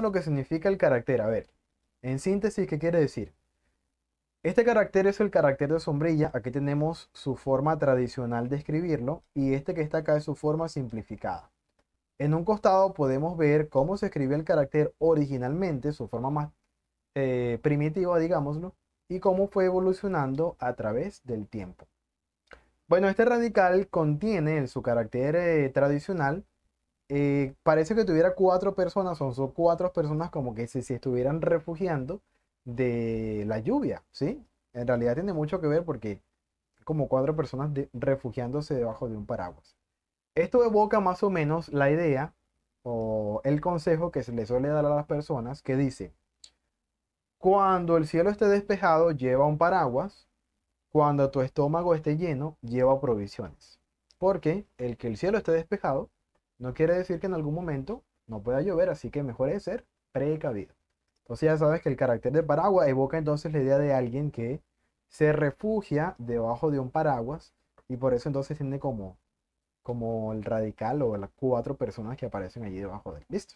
lo que significa el carácter. A ver, en síntesis, ¿qué quiere decir? Este carácter es el carácter de sombrilla. Aquí tenemos su forma tradicional de escribirlo y este que está acá es su forma simplificada. En un costado podemos ver cómo se escribe el carácter originalmente, su forma más eh, primitiva, digámoslo, y cómo fue evolucionando a través del tiempo. Bueno, este radical contiene en su carácter eh, tradicional eh, parece que tuviera cuatro personas, son, son cuatro personas como que si se estuvieran refugiando de la lluvia, ¿sí? En realidad tiene mucho que ver porque como cuatro personas refugiándose debajo de un paraguas. Esto evoca más o menos la idea o el consejo que se le suele dar a las personas que dice, cuando el cielo esté despejado lleva un paraguas, cuando tu estómago esté lleno lleva provisiones. Porque el que el cielo esté despejado no quiere decir que en algún momento no pueda llover, así que mejor es ser precavido. Entonces ya sabes que el carácter de paraguas evoca entonces la idea de alguien que se refugia debajo de un paraguas y por eso entonces tiene como, como el radical o las cuatro personas que aparecen allí debajo de él. ¿Listo?